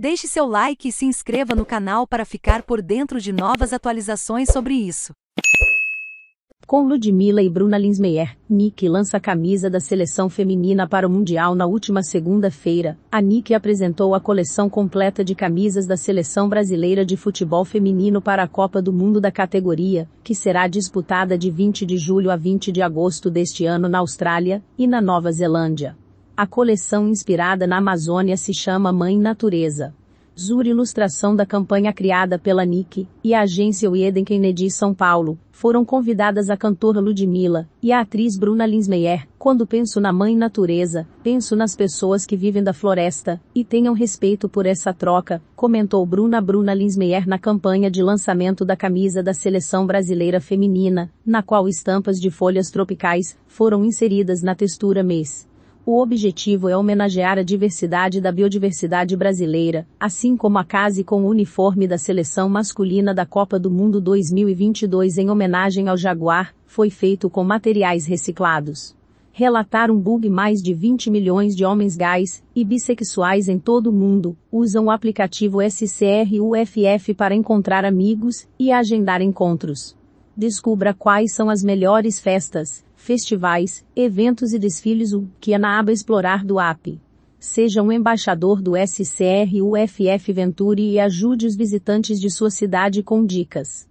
Deixe seu like e se inscreva no canal para ficar por dentro de novas atualizações sobre isso. Com Ludmilla e Bruna Linsmeyer, Nick lança a camisa da seleção feminina para o Mundial na última segunda-feira. A Nick apresentou a coleção completa de camisas da seleção brasileira de futebol feminino para a Copa do Mundo da categoria, que será disputada de 20 de julho a 20 de agosto deste ano na Austrália e na Nova Zelândia. A coleção inspirada na Amazônia se chama Mãe Natureza. Zur ilustração da campanha criada pela NIC e a agência Wieden Kennedy São Paulo, foram convidadas a cantora Ludmilla e a atriz Bruna Linsmeyer. Quando penso na mãe natureza, penso nas pessoas que vivem da floresta e tenham respeito por essa troca, comentou Bruna Bruna Linsmeyer na campanha de lançamento da camisa da seleção brasileira feminina, na qual estampas de folhas tropicais foram inseridas na textura mês o objetivo é homenagear a diversidade da biodiversidade brasileira, assim como a case com o uniforme da seleção masculina da Copa do Mundo 2022 em homenagem ao Jaguar, foi feito com materiais reciclados. Relatar um bug mais de 20 milhões de homens gays e bissexuais em todo o mundo usam o aplicativo SCRUFF para encontrar amigos e agendar encontros. Descubra quais são as melhores festas, festivais, eventos e desfiles o que é na aba Explorar do app. Seja um embaixador do SCR UFF Venturi e ajude os visitantes de sua cidade com dicas.